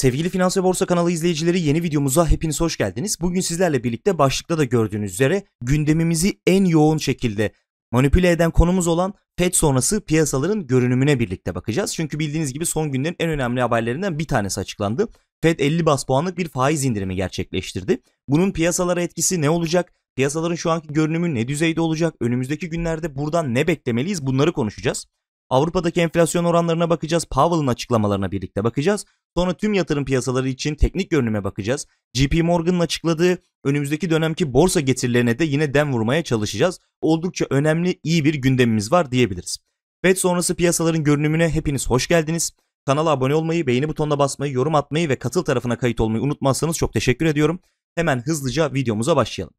Sevgili Finans ve Borsa kanalı izleyicileri yeni videomuza hepiniz hoş geldiniz. Bugün sizlerle birlikte başlıkta da gördüğünüz üzere gündemimizi en yoğun şekilde manipüle eden konumuz olan FED sonrası piyasaların görünümüne birlikte bakacağız. Çünkü bildiğiniz gibi son günlerin en önemli haberlerinden bir tanesi açıklandı. FED 50 bas puanlık bir faiz indirimi gerçekleştirdi. Bunun piyasalara etkisi ne olacak? Piyasaların şu anki görünümü ne düzeyde olacak? Önümüzdeki günlerde buradan ne beklemeliyiz? Bunları konuşacağız. Avrupa'daki enflasyon oranlarına bakacağız. Powell'ın açıklamalarına birlikte bakacağız. Sonra tüm yatırım piyasaları için teknik görünüme bakacağız. JP Morgan'ın açıkladığı önümüzdeki dönemki borsa getirilerine de yine dem vurmaya çalışacağız. Oldukça önemli iyi bir gündemimiz var diyebiliriz. Fed sonrası piyasaların görünümüne hepiniz hoş geldiniz. Kanala abone olmayı, beğeni butonuna basmayı, yorum atmayı ve katıl tarafına kayıt olmayı unutmazsanız çok teşekkür ediyorum. Hemen hızlıca videomuza başlayalım.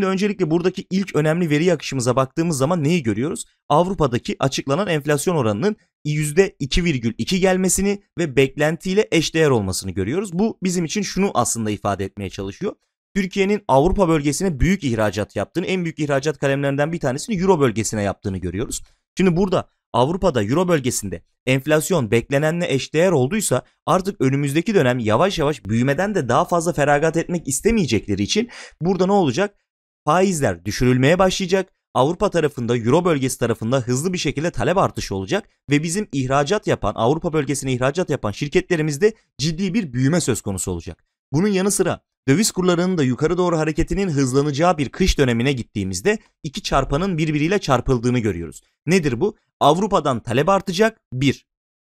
Şimdi öncelikle buradaki ilk önemli veri akışımıza baktığımız zaman neyi görüyoruz? Avrupa'daki açıklanan enflasyon oranının %2,2 gelmesini ve beklentiyle eşdeğer olmasını görüyoruz. Bu bizim için şunu aslında ifade etmeye çalışıyor. Türkiye'nin Avrupa bölgesine büyük ihracat yaptığını, en büyük ihracat kalemlerinden bir tanesini Euro bölgesine yaptığını görüyoruz. Şimdi burada Avrupa'da Euro bölgesinde enflasyon beklenenle eşdeğer olduysa artık önümüzdeki dönem yavaş yavaş büyümeden de daha fazla feragat etmek istemeyecekleri için burada ne olacak? faizler düşürülmeye başlayacak. Avrupa tarafında, Euro bölgesi tarafında hızlı bir şekilde talep artışı olacak ve bizim ihracat yapan, Avrupa bölgesine ihracat yapan şirketlerimizde ciddi bir büyüme söz konusu olacak. Bunun yanı sıra döviz kurlarının da yukarı doğru hareketinin hızlanacağı bir kış dönemine gittiğimizde iki çarpanın birbiriyle çarpıldığını görüyoruz. Nedir bu? Avrupa'dan talep artacak 1.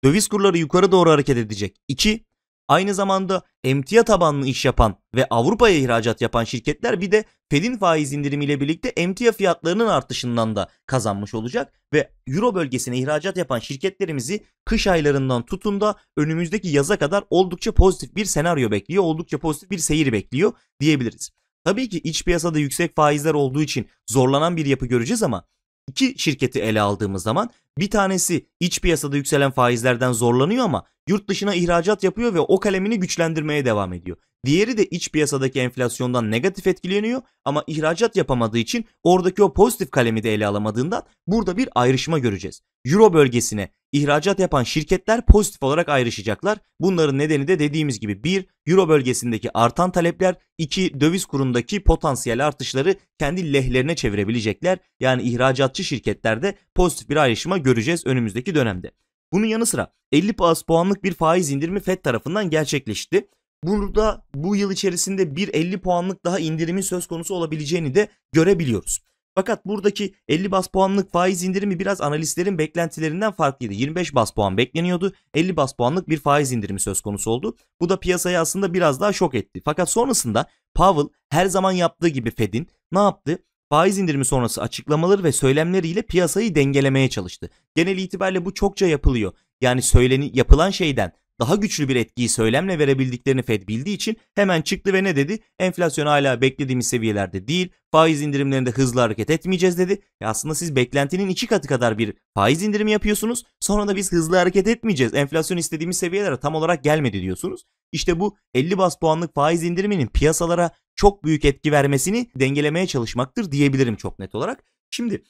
Döviz kurları yukarı doğru hareket edecek 2. Aynı zamanda emtia tabanlı iş yapan ve Avrupa'ya ihracat yapan şirketler bir de Fed'in faiz indirimiyle birlikte emtia fiyatlarının artışından da kazanmış olacak ve Euro bölgesine ihracat yapan şirketlerimizi kış aylarından tutun da önümüzdeki yaza kadar oldukça pozitif bir senaryo bekliyor, oldukça pozitif bir seyir bekliyor diyebiliriz. Tabii ki iç piyasada yüksek faizler olduğu için zorlanan bir yapı göreceğiz ama iki şirketi ele aldığımız zaman bir tanesi iç piyasada yükselen faizlerden zorlanıyor ama yurt dışına ihracat yapıyor ve o kalemini güçlendirmeye devam ediyor. Diğeri de iç piyasadaki enflasyondan negatif etkileniyor ama ihracat yapamadığı için oradaki o pozitif kalemi de ele alamadığından burada bir ayrışma göreceğiz. Euro bölgesine ihracat yapan şirketler pozitif olarak ayrışacaklar. Bunların nedeni de dediğimiz gibi 1. Euro bölgesindeki artan talepler, 2. Döviz kurundaki potansiyel artışları kendi lehlerine çevirebilecekler. Yani ihracatçı şirketlerde pozitif bir ayrışma göreceğiz önümüzdeki dönemde. Bunun yanı sıra 50 bas puanlık bir faiz indirimi Fed tarafından gerçekleşti. Burada bu yıl içerisinde bir 50 puanlık daha indirimin söz konusu olabileceğini de görebiliyoruz. Fakat buradaki 50 bas puanlık faiz indirimi biraz analistlerin beklentilerinden farklıydı. 25 bas puan bekleniyordu. 50 bas puanlık bir faiz indirimi söz konusu oldu. Bu da piyasayı aslında biraz daha şok etti. Fakat sonrasında Powell her zaman yaptığı gibi Fed'in ne yaptı? faiz indirimi sonrası açıklamaları ve söylemleriyle piyasayı dengelemeye çalıştı. Genel itibariyle bu çokça yapılıyor. Yani söyleni yapılan şeyden daha güçlü bir etkiyi söylemle verebildiklerini Fed bildiği için hemen çıktı ve ne dedi? Enflasyon hala beklediğimiz seviyelerde değil. Faiz indirimlerinde hızlı hareket etmeyeceğiz dedi. E aslında siz beklentinin iki katı kadar bir faiz indirimi yapıyorsunuz. Sonra da biz hızlı hareket etmeyeceğiz. Enflasyon istediğimiz seviyelere tam olarak gelmedi diyorsunuz. İşte bu 50 bas puanlık faiz indiriminin piyasalara çok büyük etki vermesini dengelemeye çalışmaktır diyebilirim çok net olarak. Şimdi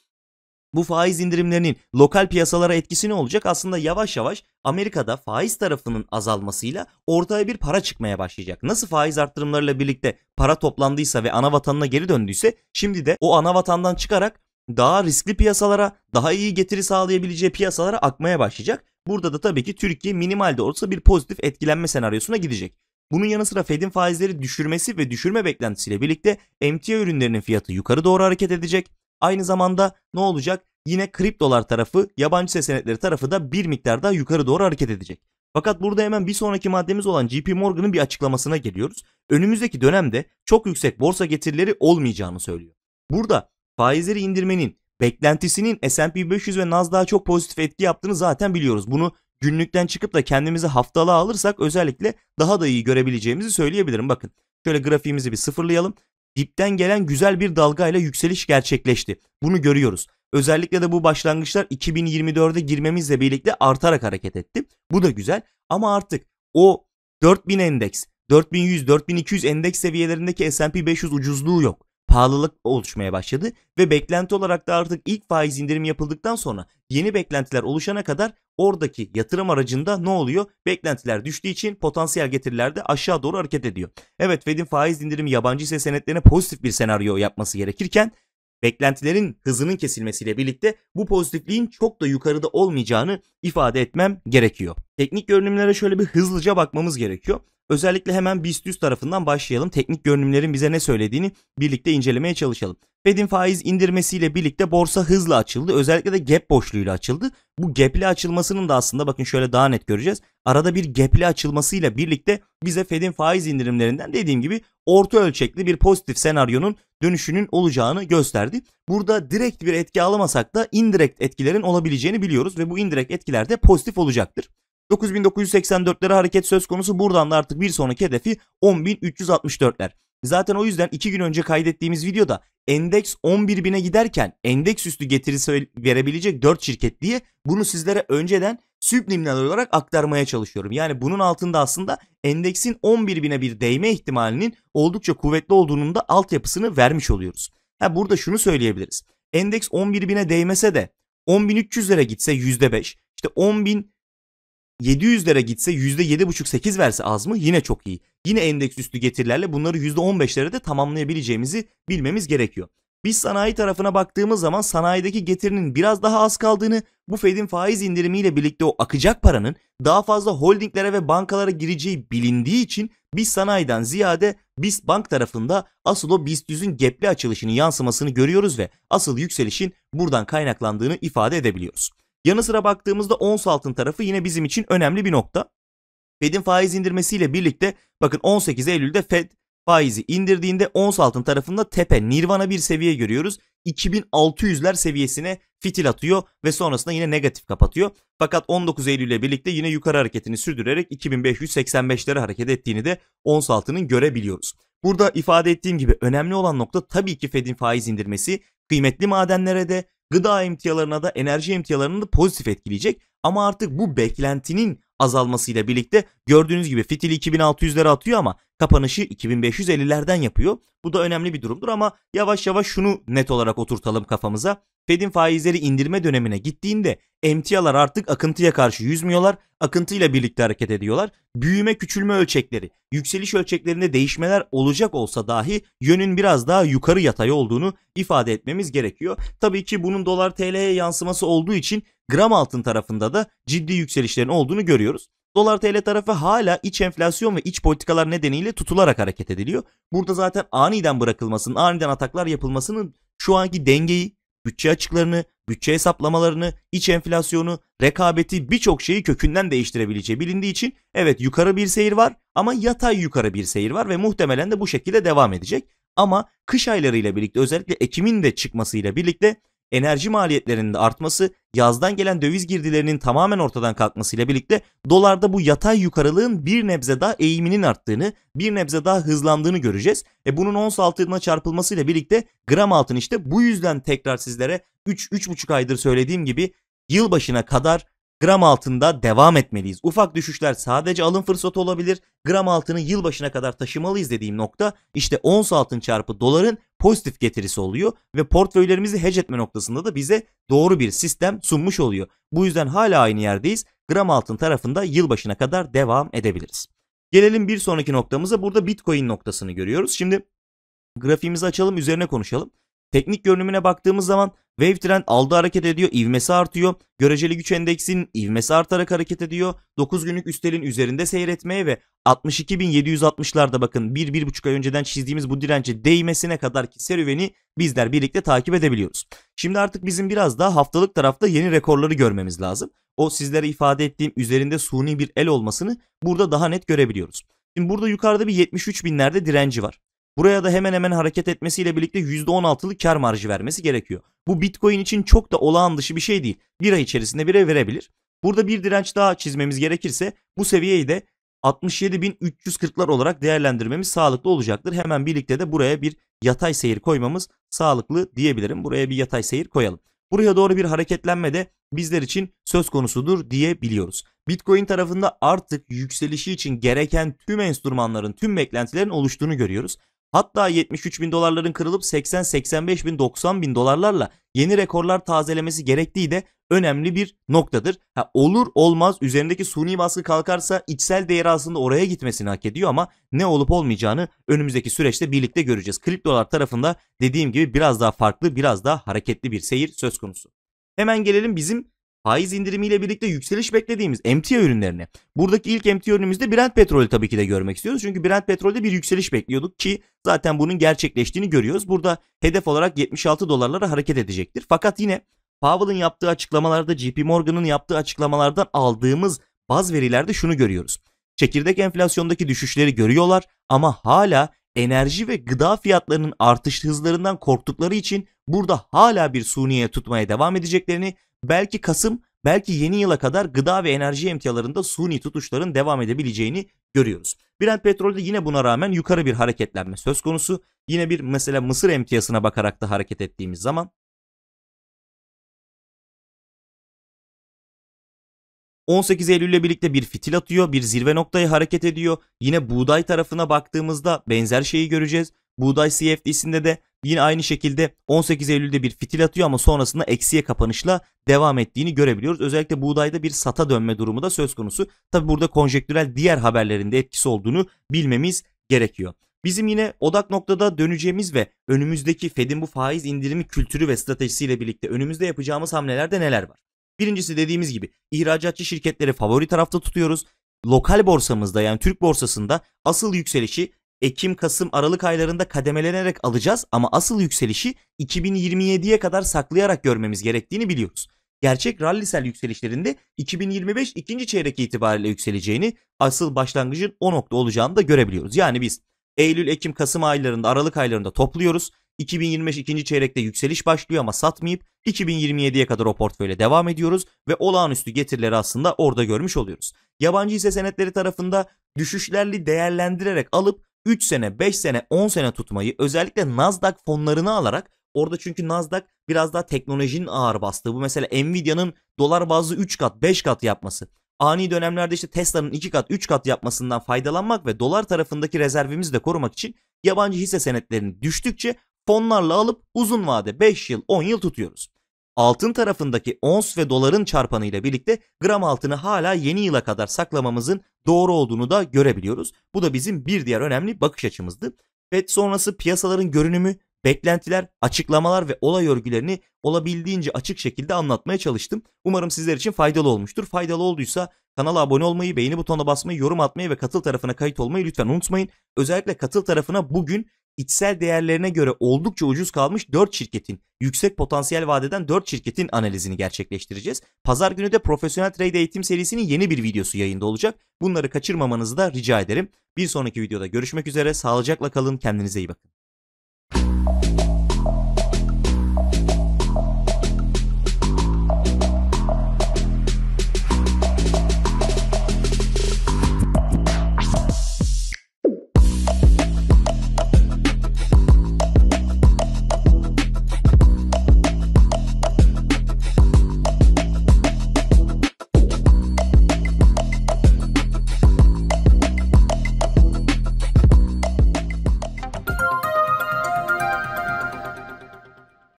bu faiz indirimlerinin lokal piyasalara etkisi ne olacak? Aslında yavaş yavaş Amerika'da faiz tarafının azalmasıyla ortaya bir para çıkmaya başlayacak. Nasıl faiz arttırımlarıyla birlikte para toplandıysa ve ana vatanına geri döndüyse şimdi de o ana vatandan çıkarak daha riskli piyasalara, daha iyi getiri sağlayabileceği piyasalara akmaya başlayacak. Burada da tabii ki Türkiye minimalde olsa bir pozitif etkilenme senaryosuna gidecek. Bunun yanı sıra Fed'in faizleri düşürmesi ve düşürme beklentisiyle birlikte emtia ürünlerinin fiyatı yukarı doğru hareket edecek. Aynı zamanda ne olacak? Yine kriptolar tarafı, yabancı senetleri tarafı da bir miktar daha yukarı doğru hareket edecek. Fakat burada hemen bir sonraki maddemiz olan JP Morgan'ın bir açıklamasına geliyoruz. Önümüzdeki dönemde çok yüksek borsa getirileri olmayacağını söylüyor. Burada faizleri indirmenin beklentisinin S&P 500 ve Nasdaq'a çok pozitif etki yaptığını zaten biliyoruz. Bunu günlükten çıkıp da kendimizi haftalığa alırsak özellikle daha da iyi görebileceğimizi söyleyebilirim. Bakın şöyle grafiğimizi bir sıfırlayalım dipten gelen güzel bir dalgayla yükseliş gerçekleşti. Bunu görüyoruz. Özellikle de bu başlangıçlar 2024'e girmemizle birlikte artarak hareket etti. Bu da güzel ama artık o 4000 endeks, 4100, 4200 endeks seviyelerindeki S&P 500 ucuzluğu yok pahalılık oluşmaya başladı ve beklenti olarak da artık ilk faiz indirimi yapıldıktan sonra yeni beklentiler oluşana kadar oradaki yatırım aracında ne oluyor? Beklentiler düştüğü için potansiyel getiriler de aşağı doğru hareket ediyor. Evet Fed'in faiz indirimi yabancı hisse senetlerine pozitif bir senaryo yapması gerekirken beklentilerin hızının kesilmesiyle birlikte bu pozitifliğin çok da yukarıda olmayacağını ifade etmem gerekiyor. Teknik görünümlere şöyle bir hızlıca bakmamız gerekiyor. Özellikle hemen BIST 100 tarafından başlayalım. Teknik görünümlerin bize ne söylediğini birlikte incelemeye çalışalım. Fed'in faiz indirmesiyle birlikte borsa hızla açıldı. Özellikle de gap boşluğuyla açıldı. Bu gap'li açılmasının da aslında bakın şöyle daha net göreceğiz. Arada bir gap'li açılmasıyla birlikte bize Fed'in faiz indirimlerinden dediğim gibi orta ölçekli bir pozitif senaryonun dönüşünün olacağını gösterdi. Burada direkt bir etki alamasak da indirekt etkilerin olabileceğini biliyoruz ve bu indirekt etkiler de pozitif olacaktır. 9984'lere hareket söz konusu buradan da artık bir sonraki hedefi 10364'ler. Zaten o yüzden 2 gün önce kaydettiğimiz videoda endeks 11.000'e giderken endeks üstü getirisi verebilecek 4 şirket diye bunu sizlere önceden sübliminal olarak aktarmaya çalışıyorum. Yani bunun altında aslında endeksin 11.000'e bir değme ihtimalinin oldukça kuvvetli olduğunun da altyapısını vermiş oluyoruz. Ha burada şunu söyleyebiliriz. Endeks 11.000'e değmese de 10.300'lere gitse %5, işte 10.000 700 700'lere gitse %7,5-8 verse az mı? Yine çok iyi. Yine endeks üstü getirilerle bunları %15'lere de tamamlayabileceğimizi bilmemiz gerekiyor. Biz sanayi tarafına baktığımız zaman sanayideki getirinin biraz daha az kaldığını, bu Fed'in faiz indirimiyle birlikte o akacak paranın daha fazla holdinglere ve bankalara gireceği bilindiği için biz sanayiden ziyade biz bank tarafında asıl o BIST 100'ün gepli açılışının yansımasını görüyoruz ve asıl yükselişin buradan kaynaklandığını ifade edebiliyoruz. Yanı sıra baktığımızda ons altın tarafı yine bizim için önemli bir nokta. Fed'in faiz indirmesiyle birlikte bakın 18 Eylül'de Fed faizi indirdiğinde ons altın tarafında tepe nirvana bir seviye görüyoruz. 2600'ler seviyesine fitil atıyor ve sonrasında yine negatif kapatıyor. Fakat 19 Eylül ile birlikte yine yukarı hareketini sürdürerek 2585'lere hareket ettiğini de ons altının görebiliyoruz. Burada ifade ettiğim gibi önemli olan nokta tabii ki Fed'in faiz indirmesi, kıymetli madenlere de gıda emtialarına da enerji emtialarını da pozitif etkileyecek. Ama artık bu beklentinin azalmasıyla birlikte gördüğünüz gibi fitili 2600'lere atıyor ama kapanışı 2550'lerden yapıyor. Bu da önemli bir durumdur ama yavaş yavaş şunu net olarak oturtalım kafamıza. Fed'in faizleri indirme dönemine gittiğinde emtialar artık akıntıya karşı yüzmüyorlar, akıntıyla birlikte hareket ediyorlar. Büyüme küçülme ölçekleri, yükseliş ölçeklerinde değişmeler olacak olsa dahi yönün biraz daha yukarı yatay olduğunu ifade etmemiz gerekiyor. Tabii ki bunun dolar TL'ye yansıması olduğu için gram altın tarafında da ciddi yükselişlerin olduğunu görüyoruz. Dolar TL tarafı hala iç enflasyon ve iç politikalar nedeniyle tutularak hareket ediliyor. Burada zaten aniden bırakılmasının, aniden ataklar yapılmasının şu anki dengeyi, bütçe açıklarını, bütçe hesaplamalarını, iç enflasyonu, rekabeti birçok şeyi kökünden değiştirebileceği bilindiği için evet yukarı bir seyir var ama yatay yukarı bir seyir var ve muhtemelen de bu şekilde devam edecek. Ama kış aylarıyla birlikte özellikle Ekim'in de çıkmasıyla birlikte enerji maliyetlerinin de artması, yazdan gelen döviz girdilerinin tamamen ortadan kalkmasıyla birlikte dolarda bu yatay yukarılığın bir nebze daha eğiminin arttığını, bir nebze daha hızlandığını göreceğiz. E bunun ons altına çarpılmasıyla birlikte gram altın işte bu yüzden tekrar sizlere 3-3,5 aydır söylediğim gibi yılbaşına kadar gram altında devam etmeliyiz. Ufak düşüşler sadece alım fırsatı olabilir. Gram altını yılbaşına kadar taşımalıyız dediğim nokta işte ons altın çarpı doların pozitif getirisi oluyor ve portföylerimizi hedge etme noktasında da bize doğru bir sistem sunmuş oluyor. Bu yüzden hala aynı yerdeyiz. Gram altın tarafında yılbaşına kadar devam edebiliriz. Gelelim bir sonraki noktamıza. Burada Bitcoin noktasını görüyoruz. Şimdi grafiğimizi açalım, üzerine konuşalım. Teknik görünümüne baktığımız zaman wave trend aldı hareket ediyor, ivmesi artıyor. Göreceli güç endeksinin ivmesi artarak hareket ediyor. 9 günlük üstelin üzerinde seyretmeye ve 62.760'larda bakın 1-1,5 ay önceden çizdiğimiz bu dirence değmesine kadar ki serüveni bizler birlikte takip edebiliyoruz. Şimdi artık bizim biraz daha haftalık tarafta yeni rekorları görmemiz lazım. O sizlere ifade ettiğim üzerinde suni bir el olmasını burada daha net görebiliyoruz. Şimdi burada yukarıda bir 73 binlerde direnci var. Buraya da hemen hemen hareket etmesiyle birlikte %16'lık kar marjı vermesi gerekiyor. Bu Bitcoin için çok da olağan dışı bir şey değil. Bir ay içerisinde bire verebilir. Burada bir direnç daha çizmemiz gerekirse bu seviyeyi de 67.340'lar olarak değerlendirmemiz sağlıklı olacaktır. Hemen birlikte de buraya bir yatay seyir koymamız sağlıklı diyebilirim. Buraya bir yatay seyir koyalım. Buraya doğru bir hareketlenme de bizler için söz konusudur diyebiliyoruz. Bitcoin tarafında artık yükselişi için gereken tüm enstrümanların, tüm beklentilerin oluştuğunu görüyoruz. Hatta 73 bin dolarların kırılıp 80-85 bin 90 bin dolarlarla yeni rekorlar tazelemesi gerektiği de önemli bir noktadır. Ha, olur olmaz üzerindeki suni baskı kalkarsa içsel değeri aslında oraya gitmesini hak ediyor ama ne olup olmayacağını önümüzdeki süreçte birlikte göreceğiz. Kriptolar tarafında dediğim gibi biraz daha farklı biraz daha hareketli bir seyir söz konusu. Hemen gelelim bizim faiz indirimiyle birlikte yükseliş beklediğimiz emtia ürünlerini. Buradaki ilk emtia ürünümüzde Brent petrolü tabii ki de görmek istiyoruz. Çünkü Brent petrolde bir yükseliş bekliyorduk ki zaten bunun gerçekleştiğini görüyoruz. Burada hedef olarak 76 dolarlara hareket edecektir. Fakat yine Powell'ın yaptığı açıklamalarda, JP Morgan'ın yaptığı açıklamalardan aldığımız baz verilerde şunu görüyoruz. Çekirdek enflasyondaki düşüşleri görüyorlar ama hala enerji ve gıda fiyatlarının artış hızlarından korktukları için burada hala bir suniye tutmaya devam edeceklerini belki Kasım belki yeni yıla kadar gıda ve enerji emtialarında suni tutuşların devam edebileceğini görüyoruz. Brent petrolde yine buna rağmen yukarı bir hareketlenme söz konusu. Yine bir mesela Mısır emtiasına bakarak da hareket ettiğimiz zaman 18 Eylül ile birlikte bir fitil atıyor, bir zirve noktayı hareket ediyor. Yine buğday tarafına baktığımızda benzer şeyi göreceğiz. Buğday CFD'sinde de yine aynı şekilde 18 Eylül'de bir fitil atıyor ama sonrasında eksiye kapanışla devam ettiğini görebiliyoruz. Özellikle buğdayda bir sata dönme durumu da söz konusu. Tabi burada konjektürel diğer haberlerinde etkisi olduğunu bilmemiz gerekiyor. Bizim yine odak noktada döneceğimiz ve önümüzdeki Fed'in bu faiz indirimi kültürü ve stratejisiyle birlikte önümüzde yapacağımız hamlelerde neler var? Birincisi dediğimiz gibi ihracatçı şirketleri favori tarafta tutuyoruz. Lokal borsamızda yani Türk borsasında asıl yükselişi Ekim, Kasım, Aralık aylarında kademelenerek alacağız ama asıl yükselişi 2027'ye kadar saklayarak görmemiz gerektiğini biliyoruz. Gerçek rallisel yükselişlerinde 2025 ikinci çeyrek itibariyle yükseleceğini, asıl başlangıcın o nokta olacağını da görebiliyoruz. Yani biz Eylül, Ekim, Kasım aylarında, Aralık aylarında topluyoruz. 2025 ikinci çeyrekte yükseliş başlıyor ama satmayıp 2027'ye kadar o portföyle devam ediyoruz ve olağanüstü getirileri aslında orada görmüş oluyoruz. Yabancı hisse senetleri tarafında düşüşlerli değerlendirerek alıp 3 sene, 5 sene, 10 sene tutmayı özellikle Nasdaq fonlarını alarak orada çünkü Nasdaq biraz daha teknolojinin ağır bastığı. Bu mesela Nvidia'nın dolar bazlı 3 kat, 5 kat yapması. Ani dönemlerde işte Tesla'nın 2 kat, 3 kat yapmasından faydalanmak ve dolar tarafındaki rezervimizi de korumak için yabancı hisse senetlerini düştükçe fonlarla alıp uzun vade 5 yıl, 10 yıl tutuyoruz. Altın tarafındaki ons ve doların çarpanıyla birlikte gram altını hala yeni yıla kadar saklamamızın doğru olduğunu da görebiliyoruz. Bu da bizim bir diğer önemli bakış açımızdı. FED sonrası piyasaların görünümü, beklentiler, açıklamalar ve olay örgülerini olabildiğince açık şekilde anlatmaya çalıştım. Umarım sizler için faydalı olmuştur. Faydalı olduysa kanala abone olmayı, beğeni butonuna basmayı, yorum atmayı ve katıl tarafına kayıt olmayı lütfen unutmayın. Özellikle katıl tarafına bugün içsel değerlerine göre oldukça ucuz kalmış 4 şirketin, yüksek potansiyel vadeden 4 şirketin analizini gerçekleştireceğiz. Pazar günü de profesyonel trade eğitim serisinin yeni bir videosu yayında olacak. Bunları kaçırmamanızı da rica ederim. Bir sonraki videoda görüşmek üzere. Sağlıcakla kalın. Kendinize iyi bakın.